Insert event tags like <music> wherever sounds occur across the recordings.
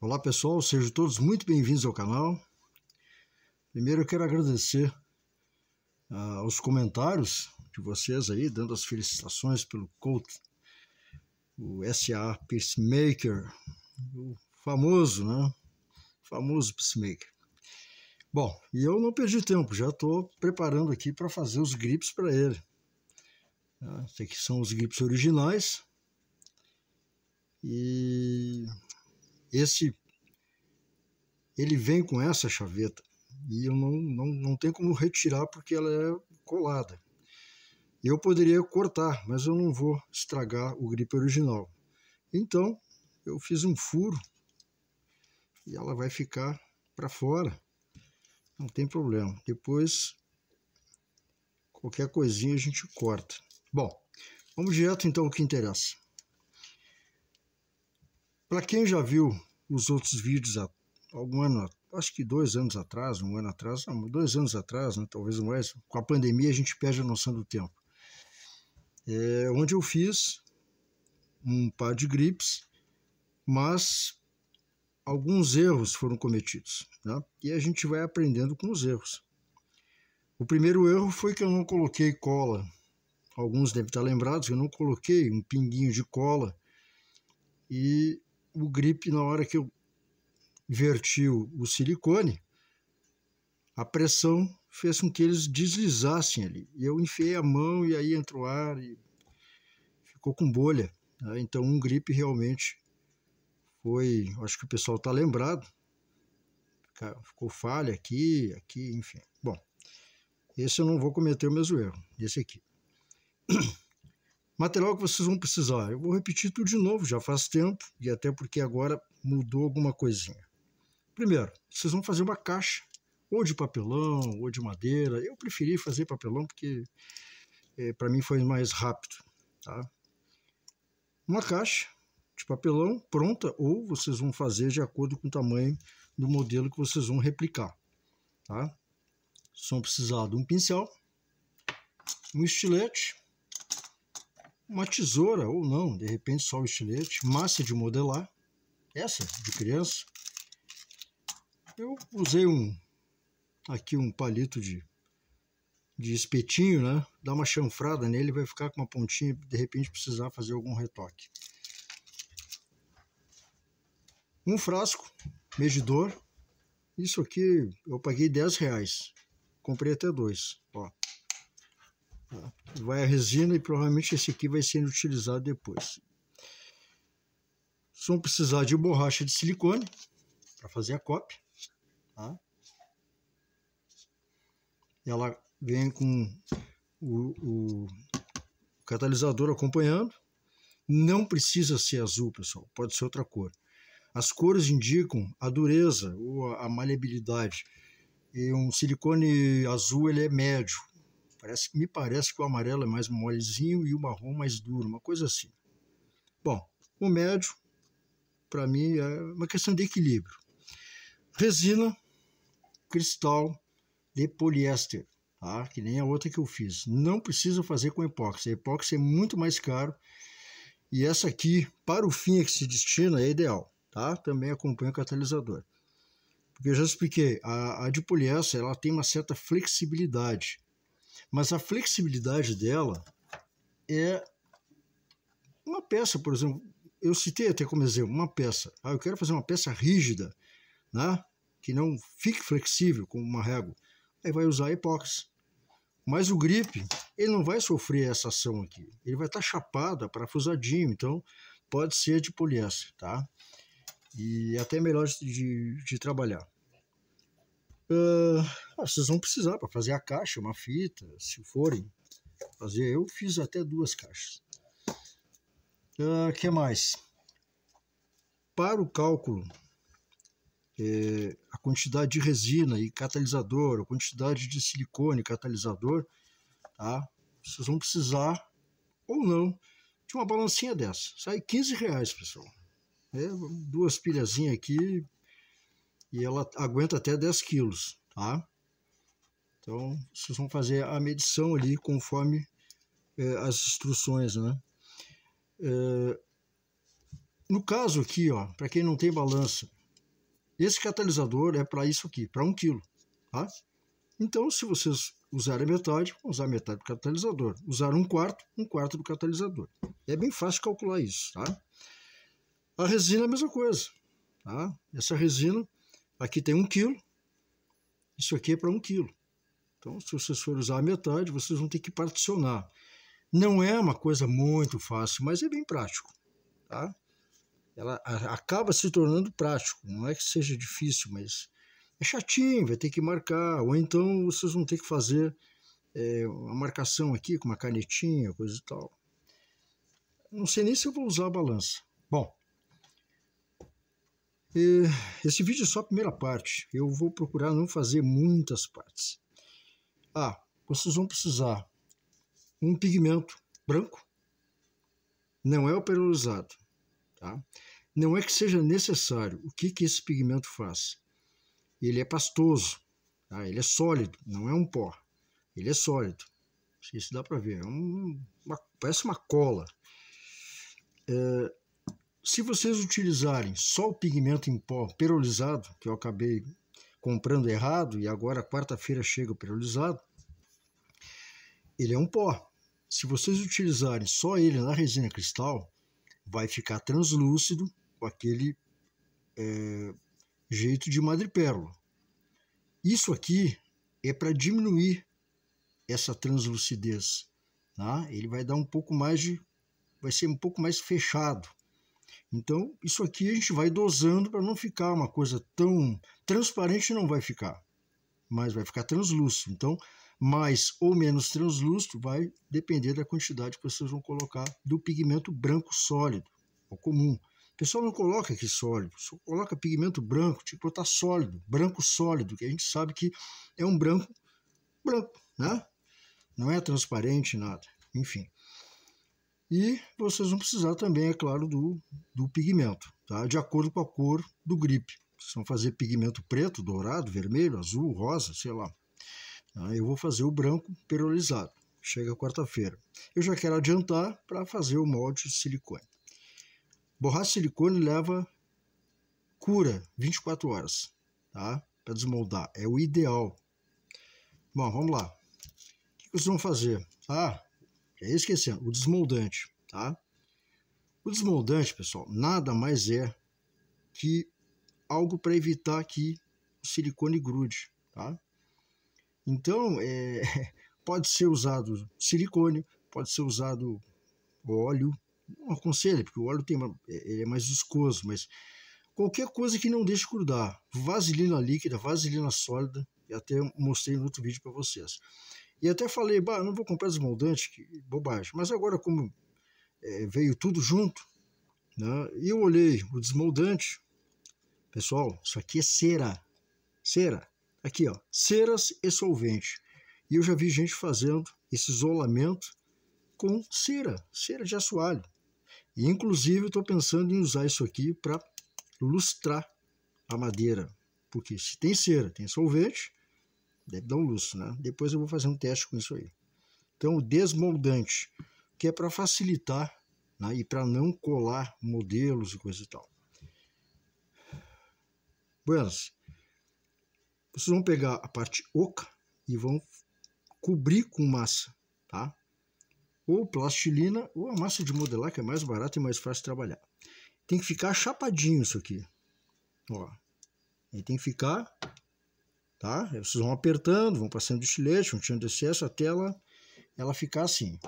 Olá pessoal, sejam todos muito bem-vindos ao canal. Primeiro eu quero agradecer ah, aos comentários de vocês aí, dando as felicitações pelo Colt, o SA Peacemaker, o famoso, né? O famoso Peacemaker. Bom, e eu não perdi tempo, já estou preparando aqui para fazer os grips para ele. Ah, Esses aqui são os grips originais. E esse ele vem com essa chaveta e eu não, não, não tem como retirar porque ela é colada. Eu poderia cortar, mas eu não vou estragar o grip original. Então, eu fiz um furo e ela vai ficar para fora. Não tem problema. Depois, qualquer coisinha a gente corta. Bom, vamos direto então ao que interessa. Para quem já viu os outros vídeos há algum ano, acho que dois anos atrás, um ano atrás, dois anos atrás, né, talvez mais, com a pandemia a gente perde a noção do tempo. É, onde eu fiz um par de grips, mas alguns erros foram cometidos, né? e a gente vai aprendendo com os erros. O primeiro erro foi que eu não coloquei cola. Alguns devem estar lembrados, eu não coloquei um pinguinho de cola e o grip, na hora que eu verti o, o silicone, a pressão fez com que eles deslizassem ali. E eu enfiei a mão e aí entrou ar e ficou com bolha. Né? Então, um grip realmente foi, acho que o pessoal está lembrado, ficou falha aqui, aqui, enfim. Bom, esse eu não vou cometer o mesmo erro, esse aqui. Material que vocês vão precisar. Eu vou repetir tudo de novo, já faz tempo, e até porque agora mudou alguma coisinha. Primeiro, vocês vão fazer uma caixa, ou de papelão, ou de madeira. Eu preferi fazer papelão porque é, para mim foi mais rápido. Tá? Uma caixa de papelão pronta, ou vocês vão fazer de acordo com o tamanho do modelo que vocês vão replicar. Tá? São precisados um pincel, um estilete, uma tesoura ou não, de repente só o estilete, massa de modelar, essa de criança. Eu usei um aqui um palito de, de espetinho, né? Dá uma chanfrada nele, vai ficar com uma pontinha, de repente precisar fazer algum retoque. Um frasco, medidor. Isso aqui eu paguei 10 reais. Comprei até dois, ó. Vai a resina e provavelmente esse aqui vai sendo utilizado depois. Vocês vão precisar de borracha de silicone para fazer a cópia. Tá? Ela vem com o, o catalisador acompanhando. Não precisa ser azul, pessoal, pode ser outra cor. As cores indicam a dureza ou a, a maleabilidade. E um silicone azul ele é médio, Parece, me parece que o amarelo é mais molezinho e o marrom mais duro, uma coisa assim. Bom, o médio, para mim, é uma questão de equilíbrio. Resina, cristal de poliéster, tá? que nem a outra que eu fiz. Não preciso fazer com epóxi. A epóxi é muito mais caro e essa aqui, para o fim a é que se destina, é ideal. Tá? Também acompanha o catalisador. Porque eu já expliquei, a, a de poliéster ela tem uma certa flexibilidade mas a flexibilidade dela é uma peça, por exemplo, eu citei até como exemplo, uma peça. Ah, eu quero fazer uma peça rígida, né? que não fique flexível como uma régua. Aí vai usar a epóxi. Mas o grip, ele não vai sofrer essa ação aqui. Ele vai estar tá chapado, parafusadinho, então pode ser de poliéster, tá? E até melhor de, de trabalhar. Uh, vocês vão precisar para fazer a caixa, uma fita, se forem fazer. Eu fiz até duas caixas. O uh, ah, que mais? Para o cálculo, é, a quantidade de resina e catalisador, a quantidade de silicone catalisador, tá? vocês vão precisar ou não de uma balancinha dessa. Sai 15 reais, pessoal. É, duas pilhazinhas aqui, e ela aguenta até 10 quilos, tá? Então, vocês vão fazer a medição ali conforme é, as instruções, né? É, no caso aqui, ó, para quem não tem balança, esse catalisador é para isso aqui, para 1 quilo, tá? Então, se vocês usarem metade, vão usar metade do catalisador. Usar um quarto, um quarto do catalisador. É bem fácil calcular isso, tá? A resina é a mesma coisa, tá? Essa resina Aqui tem um quilo, isso aqui é para um quilo. Então, se vocês forem usar a metade, vocês vão ter que particionar. Não é uma coisa muito fácil, mas é bem prático. Tá? Ela acaba se tornando prático. Não é que seja difícil, mas é chatinho, vai ter que marcar. Ou então vocês vão ter que fazer é, uma marcação aqui com uma canetinha, coisa e tal. Não sei nem se eu vou usar a balança. Bom, eh, esse vídeo é só a primeira parte. Eu vou procurar não fazer muitas partes. Ah, vocês vão precisar um pigmento branco. Não é o perolizado, tá? Não é que seja necessário. O que, que esse pigmento faz? Ele é pastoso, tá? ele é sólido, não é um pó. Ele é sólido. Não sei se dá para ver. É um, uma, parece uma cola. É, se vocês utilizarem só o pigmento em pó perolizado, que eu acabei comprando errado e agora quarta-feira chega o perolizado, ele é um pó. Se vocês utilizarem só ele na resina cristal, vai ficar translúcido com aquele é, jeito de madrepérola. Isso aqui é para diminuir essa translucidez. Tá? Ele vai dar um pouco mais de. vai ser um pouco mais fechado. Então, isso aqui a gente vai dosando para não ficar uma coisa tão transparente, não vai ficar, mas vai ficar translúcido. Então, mais ou menos translúcido vai depender da quantidade que vocês vão colocar do pigmento branco sólido, o comum. O pessoal não coloca aqui sólido, só coloca pigmento branco, tipo que botar sólido, branco sólido, que a gente sabe que é um branco branco, né? Não é transparente nada, enfim. E vocês vão precisar também, é claro, do, do pigmento, tá? de acordo com a cor do gripe. Vocês vão fazer pigmento preto, dourado, vermelho, azul, rosa, sei lá. Tá? Eu vou fazer o branco perolizado. Chega quarta-feira. Eu já quero adiantar para fazer o molde de silicone. Borracha de silicone leva cura 24 horas, tá? Para desmoldar. É o ideal. Bom, vamos lá. O que vocês vão fazer? Ah, já é esquecendo, é assim, o desmoldante, tá? O desmoldante, pessoal, nada mais é que algo para evitar que o silicone grude, tá? Então, é, <laughs> pode ser usado silicone, pode ser usado óleo, não aconselho, porque o óleo tem, é, é mais viscoso, mas qualquer coisa que não deixe grudar, vaselina líquida, vaselina sólida, e até mostrei no outro vídeo para vocês. E até falei, bah, não vou comprar desmoldante, que bobagem. Mas agora, como é, veio tudo junto, né, eu olhei o desmoldante. Pessoal, isso aqui é cera. Cera. Aqui, ó. Ceras e solvente. E eu já vi gente fazendo esse isolamento com cera, cera de assoalho. E, inclusive, estou pensando em usar isso aqui para lustrar a madeira. Porque se tem cera, tem solvente, Deve dar um luxo, né? Depois eu vou fazer um teste com isso aí. Então, o desmoldante, que é para facilitar né? e para não colar modelos e coisa e tal. Buenas, vocês vão pegar a parte oca e vão cobrir com massa, tá? Ou plastilina ou a massa de modelar, que é mais barata e mais fácil de trabalhar. Tem que ficar chapadinho isso aqui, ó. E tem que ficar tá? Vocês vão apertando, vão passando de estilete, vão tirando excesso até ela, ela ficar assim.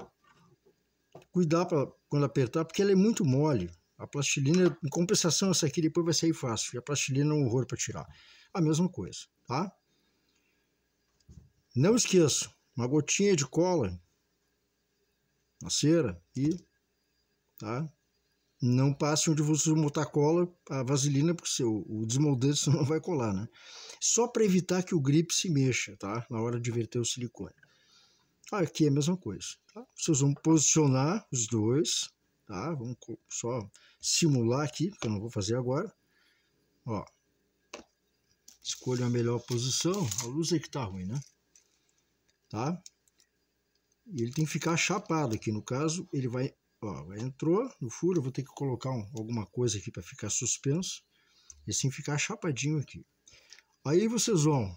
Cuidar pra, quando apertar, porque ela é muito mole. A plastilina, em compensação, essa aqui depois vai sair fácil. E a plastilina é um horror para tirar. A mesma coisa, tá? Não esqueça, uma gotinha de cola na cera e, tá? não passe onde você botar cola a vaselina, porque seu, o desmoldante <laughs> não vai colar, né? Só para evitar que o grip se mexa, tá? Na hora de verter o silicone. Aqui é a mesma coisa, tá? Vocês vão posicionar os dois, tá? Vamos só simular aqui, porque eu não vou fazer agora. Ó, escolha a melhor posição. A luz é que tá ruim, né? Tá? E ele tem que ficar chapado aqui. No caso, ele vai Ó, entrou no furo, eu vou ter que colocar um, alguma coisa aqui para ficar suspenso e assim ficar chapadinho aqui. Aí vocês vão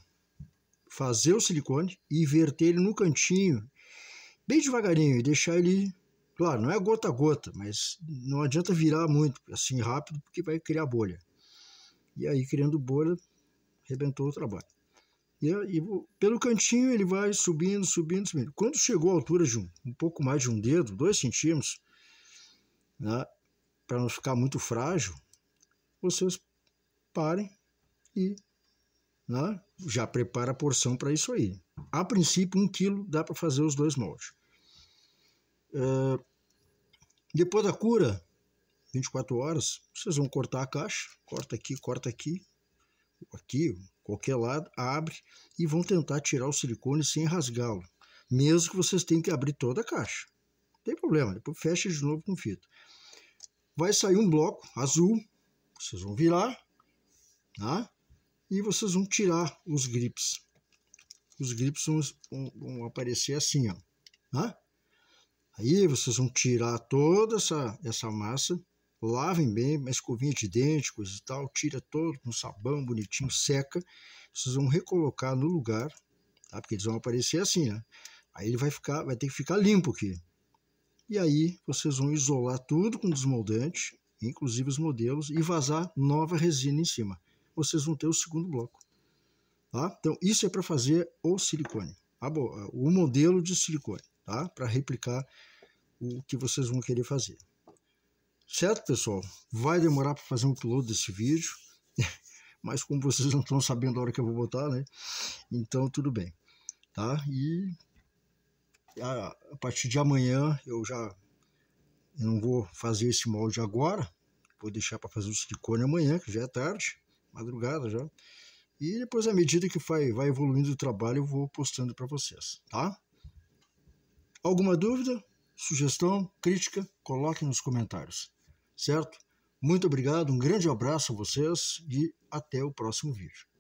fazer o silicone e inverter ele no cantinho, bem devagarinho, e deixar ele, claro, não é gota a gota, mas não adianta virar muito assim rápido porque vai criar bolha. E aí, criando bolha, arrebentou o trabalho. E, e pelo cantinho ele vai subindo, subindo, subindo. Quando chegou à altura de um, um pouco mais de um dedo, dois centímetros, né, para não ficar muito frágil, vocês parem e né, já prepara a porção para isso aí. A princípio, um quilo dá para fazer os dois moldes. É, depois da cura, 24 horas, vocês vão cortar a caixa, corta aqui, corta aqui, aqui, qualquer lado, abre e vão tentar tirar o silicone sem rasgá-lo. Mesmo que vocês tenham que abrir toda a caixa. Não tem problema, depois fecha de novo com fita vai sair um bloco azul, vocês vão virar, tá? E vocês vão tirar os grips. Os grips vão, vão aparecer assim, ó, tá? Aí vocês vão tirar toda essa, essa massa, lavem bem, uma escovinha de dente, coisa e tal, tira todo com um sabão bonitinho, seca. Vocês vão recolocar no lugar, tá? Porque eles vão aparecer assim, né? Aí ele vai ficar, vai ter que ficar limpo aqui. E aí vocês vão isolar tudo com desmoldante, inclusive os modelos, e vazar nova resina em cima. Vocês vão ter o segundo bloco. Tá? Então, isso é para fazer o silicone, tá? o modelo de silicone, tá? para replicar o que vocês vão querer fazer. Certo, pessoal? Vai demorar para fazer um upload desse vídeo, <laughs> mas como vocês não estão sabendo a hora que eu vou botar, né? Então, tudo bem. Tá? E a, a partir de amanhã eu já eu não vou fazer esse molde agora, vou deixar para fazer o silicone amanhã, que já é tarde, madrugada já. E depois, à medida que vai, vai evoluindo o trabalho, eu vou postando para vocês, tá? Alguma dúvida, sugestão, crítica, coloquem nos comentários, certo? Muito obrigado, um grande abraço a vocês e até o próximo vídeo.